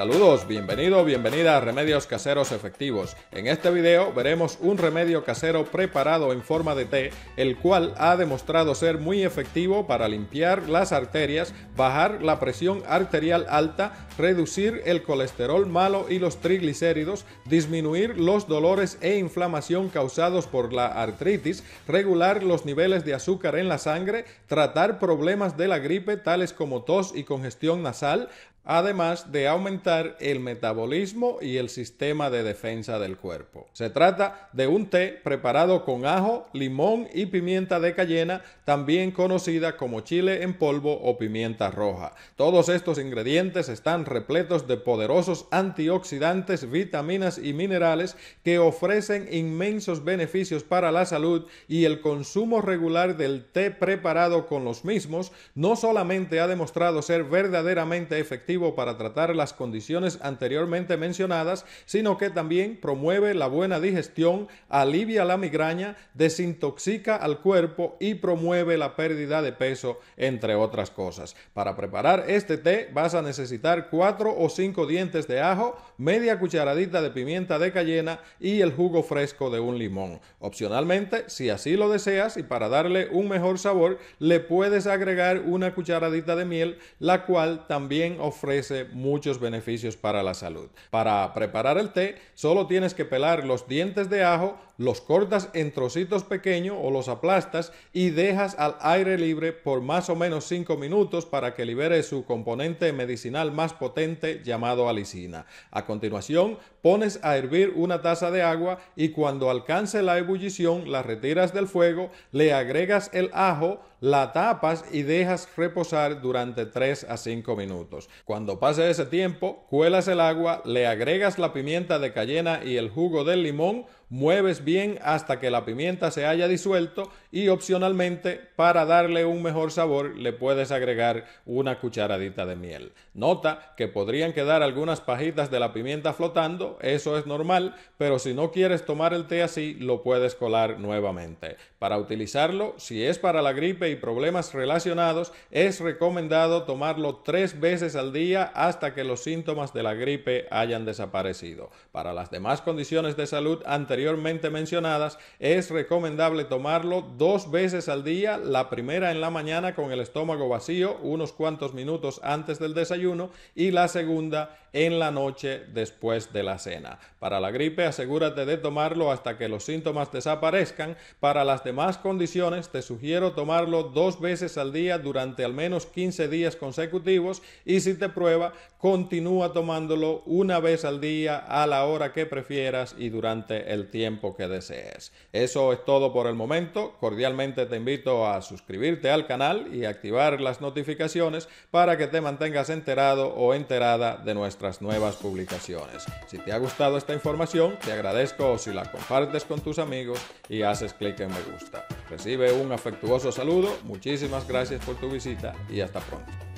Saludos, bienvenido, bienvenida a Remedios Caseros Efectivos. En este video veremos un remedio casero preparado en forma de té, el cual ha demostrado ser muy efectivo para limpiar las arterias, bajar la presión arterial alta, reducir el colesterol malo y los triglicéridos, disminuir los dolores e inflamación causados por la artritis, regular los niveles de azúcar en la sangre, tratar problemas de la gripe tales como tos y congestión nasal, además de aumentar el metabolismo y el sistema de defensa del cuerpo. Se trata de un té preparado con ajo, limón y pimienta de cayena, también conocida como chile en polvo o pimienta roja. Todos estos ingredientes están repletos de poderosos antioxidantes, vitaminas y minerales que ofrecen inmensos beneficios para la salud y el consumo regular del té preparado con los mismos no solamente ha demostrado ser verdaderamente efectivo para tratar las condiciones anteriormente mencionadas, sino que también promueve la buena digestión, alivia la migraña, desintoxica al cuerpo y promueve la pérdida de peso, entre otras cosas. Para preparar este té vas a necesitar 4 o 5 dientes de ajo, media cucharadita de pimienta de cayena y el jugo fresco de un limón. Opcionalmente, si así lo deseas y para darle un mejor sabor, le puedes agregar una cucharadita de miel, la cual también ofrece ofrece muchos beneficios para la salud. Para preparar el té, solo tienes que pelar los dientes de ajo, los cortas en trocitos pequeños o los aplastas y dejas al aire libre por más o menos 5 minutos para que libere su componente medicinal más potente llamado alicina. A continuación, pones a hervir una taza de agua y cuando alcance la ebullición la retiras del fuego, le agregas el ajo, la tapas y dejas reposar durante 3 a 5 minutos. Cuando pase ese tiempo, cuelas el agua, le agregas la pimienta de cayena y el jugo del limón mueves bien hasta que la pimienta se haya disuelto y opcionalmente para darle un mejor sabor le puedes agregar una cucharadita de miel. Nota que podrían quedar algunas pajitas de la pimienta flotando, eso es normal, pero si no quieres tomar el té así lo puedes colar nuevamente. Para utilizarlo, si es para la gripe y problemas relacionados, es recomendado tomarlo tres veces al día hasta que los síntomas de la gripe hayan desaparecido. Para las demás condiciones de salud anterior anteriormente mencionadas, es recomendable tomarlo dos veces al día, la primera en la mañana con el estómago vacío, unos cuantos minutos antes del desayuno, y la segunda en la noche después de la cena. Para la gripe, asegúrate de tomarlo hasta que los síntomas desaparezcan. Para las demás condiciones, te sugiero tomarlo dos veces al día durante al menos 15 días consecutivos y si te prueba, continúa tomándolo una vez al día a la hora que prefieras y durante el tiempo que desees. Eso es todo por el momento. Cordialmente te invito a suscribirte al canal y activar las notificaciones para que te mantengas enterado o enterada de nuestra nuevas publicaciones. Si te ha gustado esta información, te agradezco si la compartes con tus amigos y haces clic en me gusta. Recibe un afectuoso saludo, muchísimas gracias por tu visita y hasta pronto.